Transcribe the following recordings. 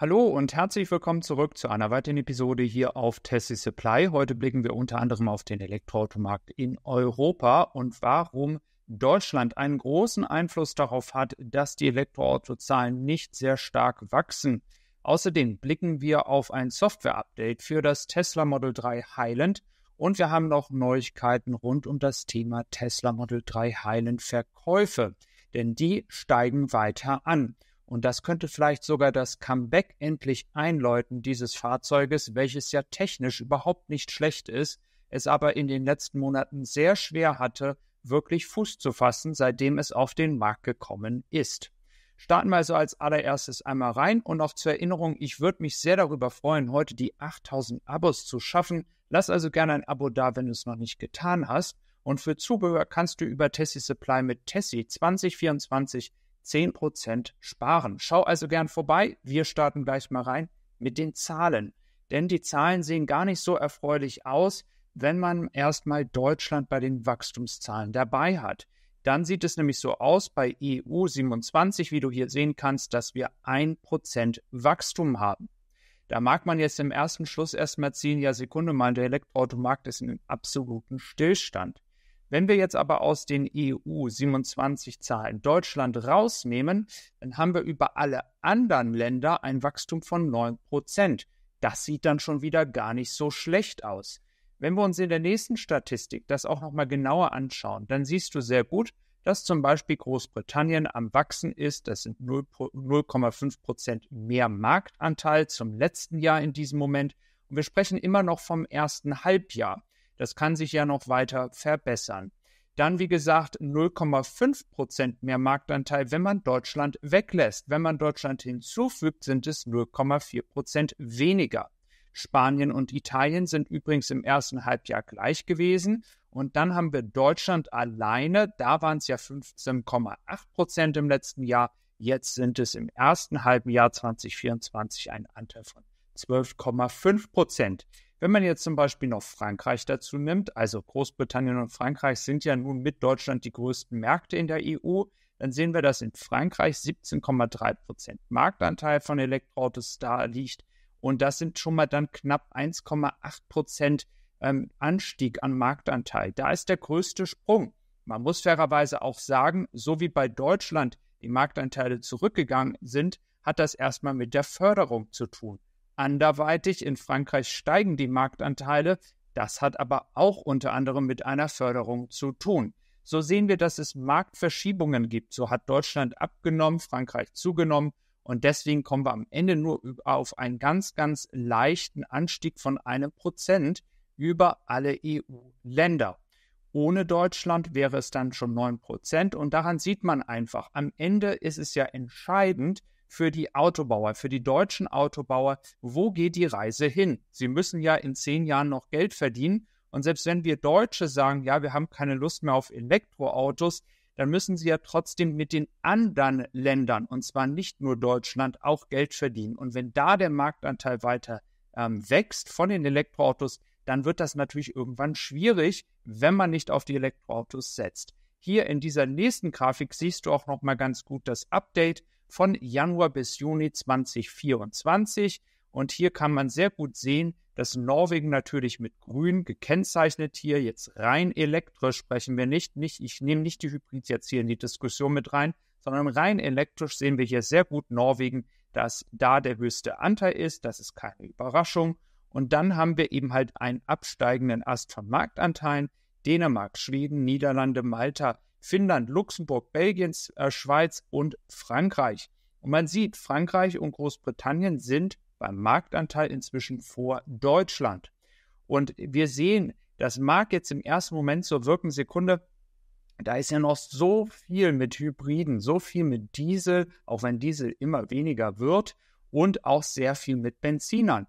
Hallo und herzlich willkommen zurück zu einer weiteren Episode hier auf Tessie Supply. Heute blicken wir unter anderem auf den Elektroautomarkt in Europa und warum Deutschland einen großen Einfluss darauf hat, dass die Elektroautozahlen nicht sehr stark wachsen. Außerdem blicken wir auf ein Software-Update für das Tesla Model 3 Highland und wir haben noch Neuigkeiten rund um das Thema Tesla Model 3 Highland Verkäufe, denn die steigen weiter an. Und das könnte vielleicht sogar das Comeback endlich einläuten dieses Fahrzeuges, welches ja technisch überhaupt nicht schlecht ist, es aber in den letzten Monaten sehr schwer hatte, wirklich Fuß zu fassen, seitdem es auf den Markt gekommen ist. Starten wir also als allererstes einmal rein und noch zur Erinnerung, ich würde mich sehr darüber freuen, heute die 8000 Abos zu schaffen. Lass also gerne ein Abo da, wenn du es noch nicht getan hast. Und für Zubehör kannst du über Tessie Supply mit Tessie 2024 10% sparen. Schau also gern vorbei. Wir starten gleich mal rein mit den Zahlen. Denn die Zahlen sehen gar nicht so erfreulich aus, wenn man erstmal Deutschland bei den Wachstumszahlen dabei hat. Dann sieht es nämlich so aus bei EU 27, wie du hier sehen kannst, dass wir 1% Wachstum haben. Da mag man jetzt im ersten Schluss erstmal ziehen, ja Sekunde mal, der Elektroautomarkt ist in absoluten Stillstand. Wenn wir jetzt aber aus den EU 27 Zahlen Deutschland rausnehmen, dann haben wir über alle anderen Länder ein Wachstum von 9 Prozent. Das sieht dann schon wieder gar nicht so schlecht aus. Wenn wir uns in der nächsten Statistik das auch nochmal genauer anschauen, dann siehst du sehr gut, dass zum Beispiel Großbritannien am Wachsen ist. Das sind 0,5 Prozent mehr Marktanteil zum letzten Jahr in diesem Moment. Und wir sprechen immer noch vom ersten Halbjahr. Das kann sich ja noch weiter verbessern. Dann, wie gesagt, 0,5 Prozent mehr Marktanteil, wenn man Deutschland weglässt. Wenn man Deutschland hinzufügt, sind es 0,4 Prozent weniger. Spanien und Italien sind übrigens im ersten Halbjahr gleich gewesen. Und dann haben wir Deutschland alleine. Da waren es ja 15,8 Prozent im letzten Jahr. Jetzt sind es im ersten halben Jahr 2024 ein Anteil von 12,5 Prozent. Wenn man jetzt zum Beispiel noch Frankreich dazu nimmt, also Großbritannien und Frankreich sind ja nun mit Deutschland die größten Märkte in der EU, dann sehen wir, dass in Frankreich 17,3 Prozent Marktanteil von Elektroautos da liegt. Und das sind schon mal dann knapp 1,8 Prozent ähm, Anstieg an Marktanteil. Da ist der größte Sprung. Man muss fairerweise auch sagen, so wie bei Deutschland die Marktanteile zurückgegangen sind, hat das erstmal mit der Förderung zu tun anderweitig. In Frankreich steigen die Marktanteile. Das hat aber auch unter anderem mit einer Förderung zu tun. So sehen wir, dass es Marktverschiebungen gibt. So hat Deutschland abgenommen, Frankreich zugenommen. Und deswegen kommen wir am Ende nur auf einen ganz, ganz leichten Anstieg von einem Prozent über alle EU-Länder. Ohne Deutschland wäre es dann schon 9 Prozent. Und daran sieht man einfach, am Ende ist es ja entscheidend, für die Autobauer, für die deutschen Autobauer, wo geht die Reise hin? Sie müssen ja in zehn Jahren noch Geld verdienen. Und selbst wenn wir Deutsche sagen, ja, wir haben keine Lust mehr auf Elektroautos, dann müssen sie ja trotzdem mit den anderen Ländern, und zwar nicht nur Deutschland, auch Geld verdienen. Und wenn da der Marktanteil weiter ähm, wächst von den Elektroautos, dann wird das natürlich irgendwann schwierig, wenn man nicht auf die Elektroautos setzt. Hier in dieser nächsten Grafik siehst du auch noch mal ganz gut das Update von Januar bis Juni 2024. Und hier kann man sehr gut sehen, dass Norwegen natürlich mit Grün gekennzeichnet hier jetzt rein elektrisch sprechen wir nicht. nicht ich nehme nicht die Hybrid jetzt hier in die Diskussion mit rein, sondern rein elektrisch sehen wir hier sehr gut Norwegen, dass da der höchste Anteil ist. Das ist keine Überraschung. Und dann haben wir eben halt einen absteigenden Ast von Marktanteilen. Dänemark, Schweden, Niederlande, Malta Finnland, Luxemburg, Belgien, äh, Schweiz und Frankreich. Und man sieht, Frankreich und Großbritannien sind beim Marktanteil inzwischen vor Deutschland. Und wir sehen, das mag jetzt im ersten Moment so wirken, Sekunde, da ist ja noch so viel mit Hybriden, so viel mit Diesel, auch wenn Diesel immer weniger wird, und auch sehr viel mit Benzinern.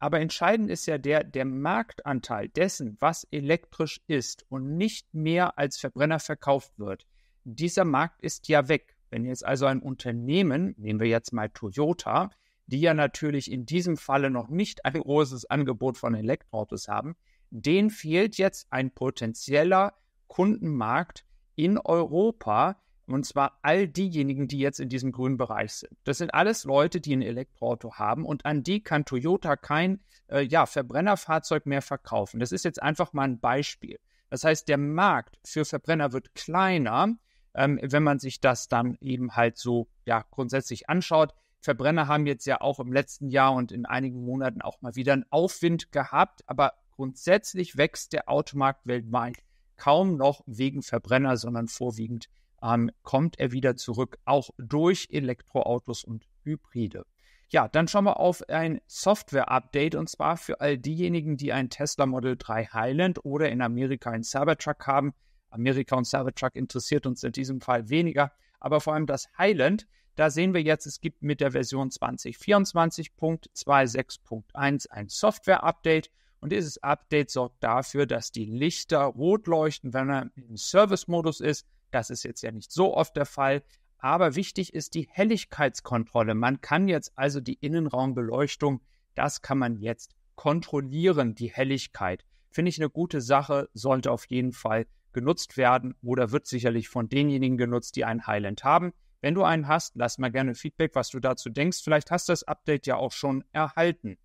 Aber entscheidend ist ja der, der Marktanteil dessen, was elektrisch ist und nicht mehr als Verbrenner verkauft wird. Dieser Markt ist ja weg. Wenn jetzt also ein Unternehmen, nehmen wir jetzt mal Toyota, die ja natürlich in diesem Falle noch nicht ein großes Angebot von Elektroautos haben, denen fehlt jetzt ein potenzieller Kundenmarkt in Europa, und zwar all diejenigen, die jetzt in diesem grünen Bereich sind. Das sind alles Leute, die ein Elektroauto haben und an die kann Toyota kein äh, ja, Verbrennerfahrzeug mehr verkaufen. Das ist jetzt einfach mal ein Beispiel. Das heißt, der Markt für Verbrenner wird kleiner, ähm, wenn man sich das dann eben halt so ja, grundsätzlich anschaut. Verbrenner haben jetzt ja auch im letzten Jahr und in einigen Monaten auch mal wieder einen Aufwind gehabt, aber grundsätzlich wächst der Automarkt weltweit kaum noch wegen Verbrenner, sondern vorwiegend ähm, kommt er wieder zurück, auch durch Elektroautos und Hybride. Ja, dann schauen wir auf ein Software-Update und zwar für all diejenigen, die ein Tesla Model 3 Highland oder in Amerika einen Cybertruck haben. Amerika und Cybertruck interessiert uns in diesem Fall weniger, aber vor allem das Highland. Da sehen wir jetzt, es gibt mit der Version 2024.26.1 ein Software-Update und dieses Update sorgt dafür, dass die Lichter rot leuchten, wenn man im Service-Modus ist das ist jetzt ja nicht so oft der Fall. Aber wichtig ist die Helligkeitskontrolle. Man kann jetzt also die Innenraumbeleuchtung, das kann man jetzt kontrollieren, die Helligkeit. Finde ich eine gute Sache, sollte auf jeden Fall genutzt werden oder wird sicherlich von denjenigen genutzt, die einen Highland haben. Wenn du einen hast, lass mal gerne Feedback, was du dazu denkst. Vielleicht hast du das Update ja auch schon erhalten.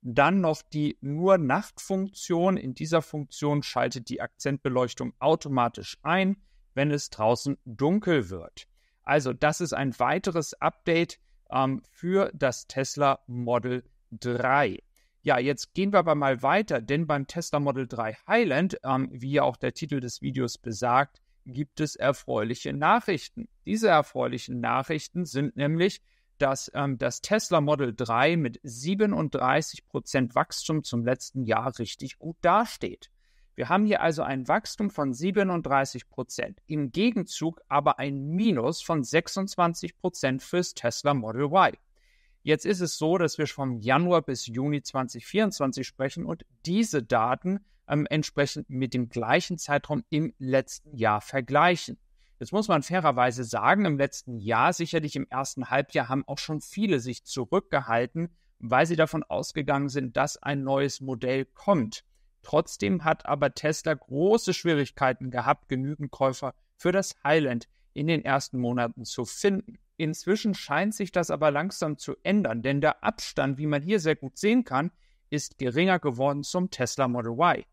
Dann noch die nur Nachtfunktion. In dieser Funktion schaltet die Akzentbeleuchtung automatisch ein wenn es draußen dunkel wird. Also das ist ein weiteres Update ähm, für das Tesla Model 3. Ja, jetzt gehen wir aber mal weiter, denn beim Tesla Model 3 Highland, ähm, wie ja auch der Titel des Videos besagt, gibt es erfreuliche Nachrichten. Diese erfreulichen Nachrichten sind nämlich, dass ähm, das Tesla Model 3 mit 37% Wachstum zum letzten Jahr richtig gut dasteht. Wir haben hier also ein Wachstum von 37 Prozent, im Gegenzug aber ein Minus von 26 Prozent fürs Tesla Model Y. Jetzt ist es so, dass wir vom Januar bis Juni 2024 sprechen und diese Daten ähm, entsprechend mit dem gleichen Zeitraum im letzten Jahr vergleichen. Jetzt muss man fairerweise sagen, im letzten Jahr, sicherlich im ersten Halbjahr, haben auch schon viele sich zurückgehalten, weil sie davon ausgegangen sind, dass ein neues Modell kommt. Trotzdem hat aber Tesla große Schwierigkeiten gehabt, genügend Käufer für das Highland in den ersten Monaten zu finden. Inzwischen scheint sich das aber langsam zu ändern, denn der Abstand, wie man hier sehr gut sehen kann, ist geringer geworden zum Tesla Model Y.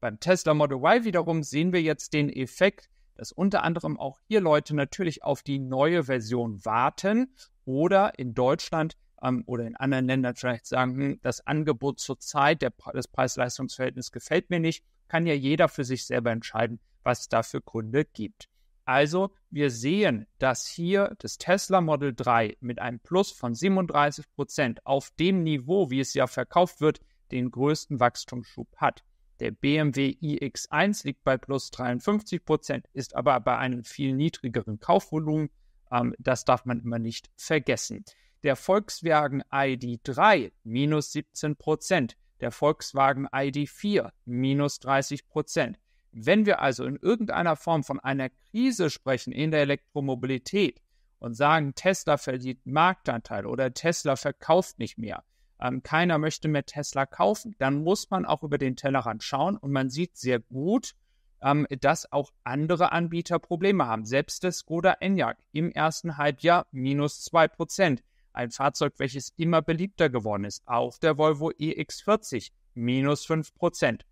Beim Tesla Model Y wiederum sehen wir jetzt den Effekt, dass unter anderem auch hier Leute natürlich auf die neue Version warten oder in Deutschland ähm, oder in anderen Ländern vielleicht sagen, hm, das Angebot zur Zeit, das Preis-Leistungs-Verhältnis gefällt mir nicht, kann ja jeder für sich selber entscheiden, was es da für Kunde gibt. Also wir sehen, dass hier das Tesla Model 3 mit einem Plus von 37 Prozent auf dem Niveau, wie es ja verkauft wird, den größten Wachstumsschub hat. Der BMW iX1 liegt bei plus 53 Prozent, ist aber bei einem viel niedrigeren Kaufvolumen. Ähm, das darf man immer nicht vergessen der Volkswagen ID3 minus 17 Prozent, der Volkswagen ID4 minus 30 Prozent. Wenn wir also in irgendeiner Form von einer Krise sprechen in der Elektromobilität und sagen, Tesla verliert Marktanteil oder Tesla verkauft nicht mehr, ähm, keiner möchte mehr Tesla kaufen, dann muss man auch über den Tellerrand schauen und man sieht sehr gut, ähm, dass auch andere Anbieter Probleme haben. Selbst der Skoda Enyaq im ersten Halbjahr minus 2 Prozent. Ein Fahrzeug, welches immer beliebter geworden ist. Auch der Volvo EX40, minus 5%.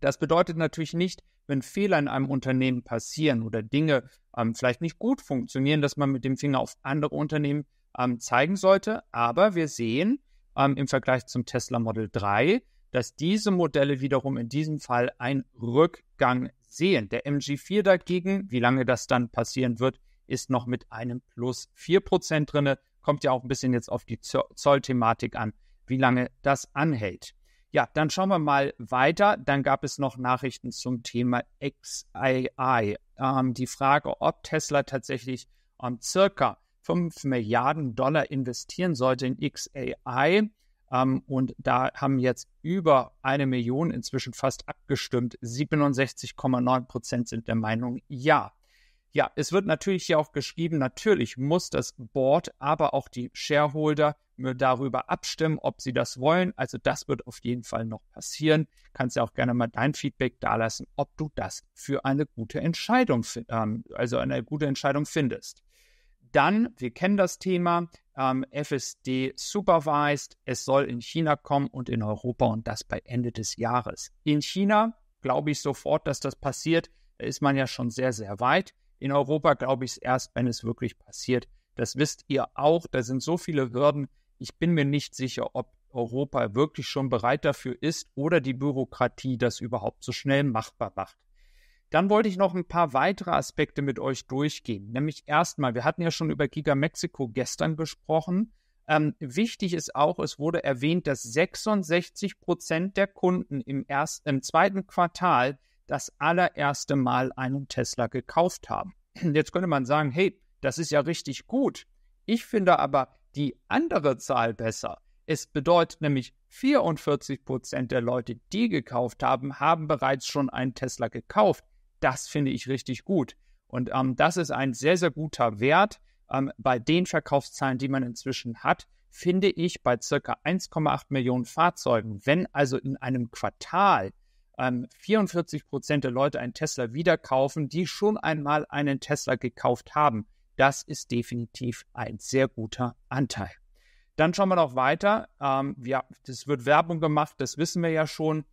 Das bedeutet natürlich nicht, wenn Fehler in einem Unternehmen passieren oder Dinge ähm, vielleicht nicht gut funktionieren, dass man mit dem Finger auf andere Unternehmen ähm, zeigen sollte. Aber wir sehen ähm, im Vergleich zum Tesla Model 3, dass diese Modelle wiederum in diesem Fall einen Rückgang sehen. Der MG4 dagegen, wie lange das dann passieren wird, ist noch mit einem Plus 4% drin. Kommt ja auch ein bisschen jetzt auf die Zollthematik an, wie lange das anhält. Ja, dann schauen wir mal weiter. Dann gab es noch Nachrichten zum Thema XAI. Ähm, die Frage, ob Tesla tatsächlich ähm, circa 5 Milliarden Dollar investieren sollte in XAI. Ähm, und da haben jetzt über eine Million inzwischen fast abgestimmt. 67,9 Prozent sind der Meinung, ja. Ja, es wird natürlich hier auch geschrieben, natürlich muss das Board, aber auch die Shareholder darüber abstimmen, ob sie das wollen. Also das wird auf jeden Fall noch passieren. Kannst ja auch gerne mal dein Feedback dalassen, ob du das für eine gute Entscheidung, ähm, also eine gute Entscheidung findest. Dann, wir kennen das Thema, ähm, FSD supervised, es soll in China kommen und in Europa und das bei Ende des Jahres. In China glaube ich sofort, dass das passiert. Da ist man ja schon sehr, sehr weit. In Europa glaube ich es erst, wenn es wirklich passiert. Das wisst ihr auch, da sind so viele Hürden. Ich bin mir nicht sicher, ob Europa wirklich schon bereit dafür ist oder die Bürokratie das überhaupt so schnell machbar macht. Dann wollte ich noch ein paar weitere Aspekte mit euch durchgehen. Nämlich erstmal, wir hatten ja schon über Giga Mexico gestern gesprochen. Ähm, wichtig ist auch, es wurde erwähnt, dass 66 Prozent der Kunden im, ersten, im zweiten Quartal das allererste Mal einen Tesla gekauft haben. Jetzt könnte man sagen, hey, das ist ja richtig gut. Ich finde aber die andere Zahl besser. Es bedeutet nämlich, 44 Prozent der Leute, die gekauft haben, haben bereits schon einen Tesla gekauft. Das finde ich richtig gut. Und ähm, das ist ein sehr, sehr guter Wert. Ähm, bei den Verkaufszahlen, die man inzwischen hat, finde ich bei circa 1,8 Millionen Fahrzeugen, wenn also in einem Quartal ähm, 44 Prozent der Leute einen Tesla wieder kaufen, die schon einmal einen Tesla gekauft haben. Das ist definitiv ein sehr guter Anteil. Dann schauen wir noch weiter. Ähm, ja, das wird Werbung gemacht, das wissen wir ja schon.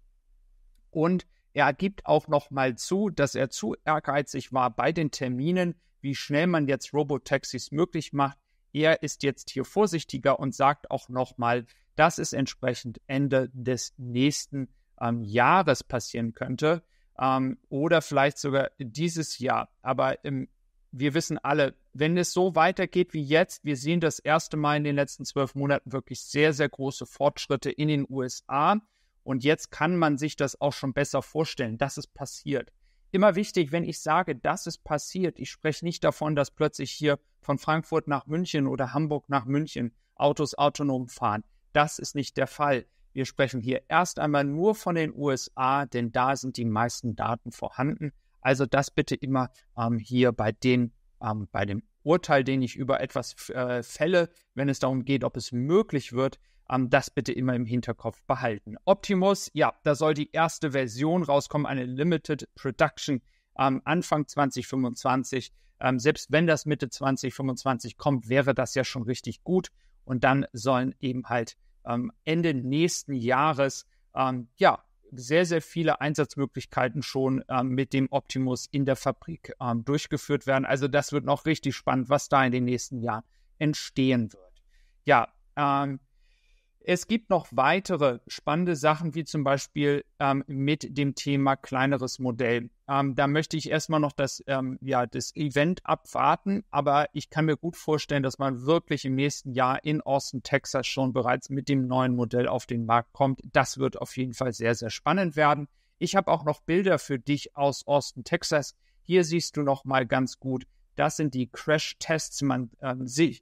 Und er gibt auch noch mal zu, dass er zu ehrgeizig war bei den Terminen, wie schnell man jetzt Robotaxis möglich macht. Er ist jetzt hier vorsichtiger und sagt auch noch mal, das ist entsprechend Ende des nächsten Jahres ähm, Jahres passieren könnte ähm, oder vielleicht sogar dieses Jahr. Aber ähm, wir wissen alle, wenn es so weitergeht wie jetzt, wir sehen das erste Mal in den letzten zwölf Monaten wirklich sehr, sehr große Fortschritte in den USA. Und jetzt kann man sich das auch schon besser vorstellen, dass es passiert. Immer wichtig, wenn ich sage, dass es passiert, ich spreche nicht davon, dass plötzlich hier von Frankfurt nach München oder Hamburg nach München Autos autonom fahren. Das ist nicht der Fall. Wir sprechen hier erst einmal nur von den USA, denn da sind die meisten Daten vorhanden. Also das bitte immer ähm, hier bei den, ähm, bei dem Urteil, den ich über etwas äh, fälle, wenn es darum geht, ob es möglich wird, ähm, das bitte immer im Hinterkopf behalten. Optimus, ja, da soll die erste Version rauskommen, eine Limited Production ähm, Anfang 2025. Ähm, selbst wenn das Mitte 2025 kommt, wäre das ja schon richtig gut. Und dann sollen eben halt ähm, Ende nächsten Jahres ähm, ja sehr, sehr viele Einsatzmöglichkeiten schon ähm, mit dem Optimus in der Fabrik ähm, durchgeführt werden. Also das wird noch richtig spannend, was da in den nächsten Jahren entstehen wird. Ja, ähm, es gibt noch weitere spannende Sachen, wie zum Beispiel ähm, mit dem Thema kleineres Modell ähm, da möchte ich erstmal noch das, ähm, ja, das Event abwarten, aber ich kann mir gut vorstellen, dass man wirklich im nächsten Jahr in Austin, Texas schon bereits mit dem neuen Modell auf den Markt kommt. Das wird auf jeden Fall sehr, sehr spannend werden. Ich habe auch noch Bilder für dich aus Austin, Texas. Hier siehst du nochmal ganz gut, das sind die Crash-Tests. Äh,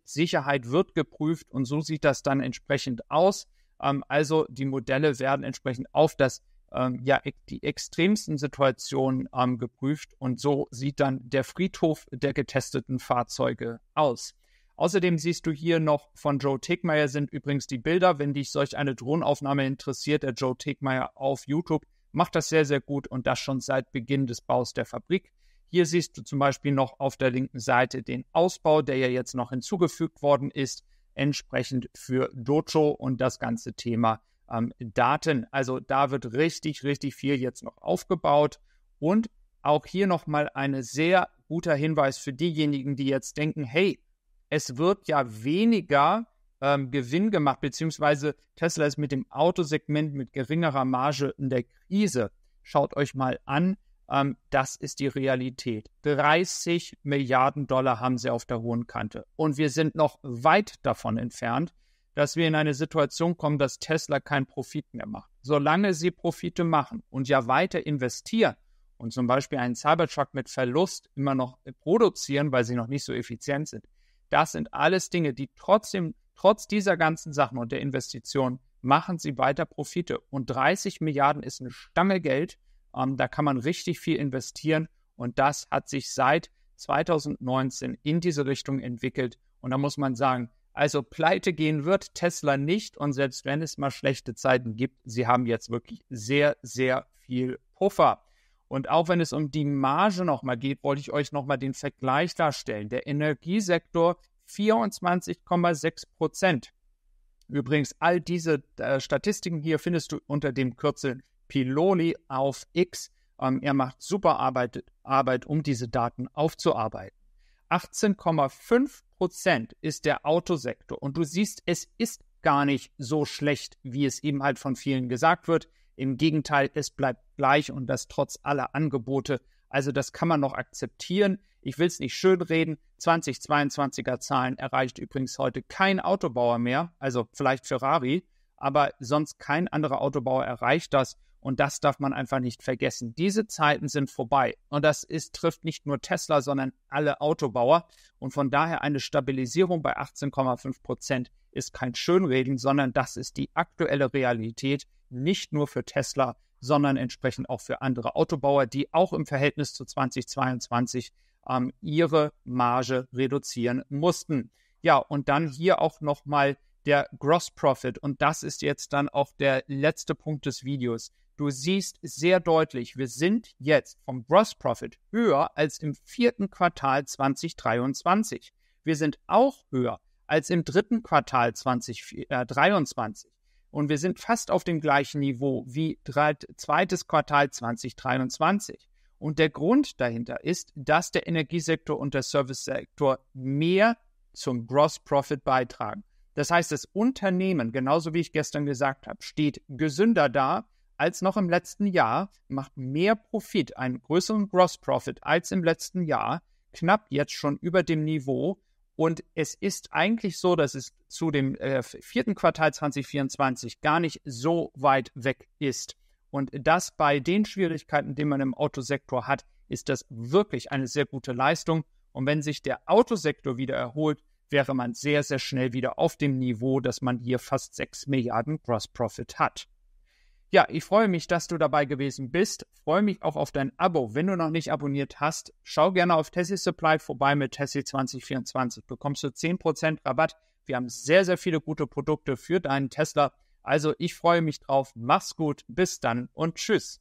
Sicherheit wird geprüft und so sieht das dann entsprechend aus. Ähm, also die Modelle werden entsprechend auf das ähm, ja e-, die extremsten Situationen ähm, geprüft und so sieht dann der Friedhof der getesteten Fahrzeuge aus. Außerdem siehst du hier noch von Joe Tegmeier sind übrigens die Bilder. Wenn dich solch eine Drohnenaufnahme interessiert, der Joe Tegmeier auf YouTube macht das sehr, sehr gut und das schon seit Beginn des Baus der Fabrik. Hier siehst du zum Beispiel noch auf der linken Seite den Ausbau, der ja jetzt noch hinzugefügt worden ist, entsprechend für Dojo und das ganze Thema ähm, Daten. Also da wird richtig, richtig viel jetzt noch aufgebaut. Und auch hier nochmal ein sehr guter Hinweis für diejenigen, die jetzt denken, hey, es wird ja weniger ähm, Gewinn gemacht, beziehungsweise Tesla ist mit dem Autosegment mit geringerer Marge in der Krise. Schaut euch mal an, ähm, das ist die Realität. 30 Milliarden Dollar haben sie auf der hohen Kante. Und wir sind noch weit davon entfernt, dass wir in eine Situation kommen, dass Tesla keinen Profit mehr macht. Solange sie Profite machen und ja weiter investieren und zum Beispiel einen Cybertruck mit Verlust immer noch produzieren, weil sie noch nicht so effizient sind, das sind alles Dinge, die trotzdem, trotz dieser ganzen Sachen und der Investitionen, machen sie weiter Profite. Und 30 Milliarden ist eine Stange Geld. Ähm, da kann man richtig viel investieren. Und das hat sich seit 2019 in diese Richtung entwickelt. Und da muss man sagen, also pleite gehen wird Tesla nicht und selbst wenn es mal schlechte Zeiten gibt, sie haben jetzt wirklich sehr, sehr viel Puffer. Und auch wenn es um die Marge nochmal geht, wollte ich euch nochmal den Vergleich darstellen. Der Energiesektor 24,6 Prozent. Übrigens, all diese äh, Statistiken hier findest du unter dem Kürzel Piloli auf X. Ähm, er macht super Arbeit, Arbeit, um diese Daten aufzuarbeiten. 18,5 Prozent ist der Autosektor. Und du siehst, es ist gar nicht so schlecht, wie es eben halt von vielen gesagt wird. Im Gegenteil, es bleibt gleich und das trotz aller Angebote. Also das kann man noch akzeptieren. Ich will es nicht schönreden. 2022er Zahlen erreicht übrigens heute kein Autobauer mehr, also vielleicht Ferrari, aber sonst kein anderer Autobauer erreicht das. Und das darf man einfach nicht vergessen. Diese Zeiten sind vorbei. Und das ist, trifft nicht nur Tesla, sondern alle Autobauer. Und von daher eine Stabilisierung bei 18,5 Prozent ist kein Schönreden, sondern das ist die aktuelle Realität, nicht nur für Tesla, sondern entsprechend auch für andere Autobauer, die auch im Verhältnis zu 2022 ähm, ihre Marge reduzieren mussten. Ja, und dann hier auch nochmal der Gross Profit. Und das ist jetzt dann auch der letzte Punkt des Videos. Du siehst sehr deutlich, wir sind jetzt vom Gross Profit höher als im vierten Quartal 2023. Wir sind auch höher als im dritten Quartal 2023. Und wir sind fast auf dem gleichen Niveau wie zweites Quartal 2023. Und der Grund dahinter ist, dass der Energiesektor und der Servicesektor mehr zum Gross Profit beitragen. Das heißt, das Unternehmen, genauso wie ich gestern gesagt habe, steht gesünder da, als noch im letzten Jahr, macht mehr Profit, einen größeren Gross Profit als im letzten Jahr, knapp jetzt schon über dem Niveau. Und es ist eigentlich so, dass es zu dem äh, vierten Quartal 2024 gar nicht so weit weg ist. Und das bei den Schwierigkeiten, die man im Autosektor hat, ist das wirklich eine sehr gute Leistung. Und wenn sich der Autosektor wieder erholt, wäre man sehr, sehr schnell wieder auf dem Niveau, dass man hier fast 6 Milliarden Gross Profit hat. Ja, ich freue mich, dass du dabei gewesen bist. Freue mich auch auf dein Abo. Wenn du noch nicht abonniert hast, schau gerne auf Tessie Supply vorbei mit Tessie 2024. Bekommst du 10% Rabatt. Wir haben sehr, sehr viele gute Produkte für deinen Tesla. Also ich freue mich drauf. Mach's gut. Bis dann und tschüss.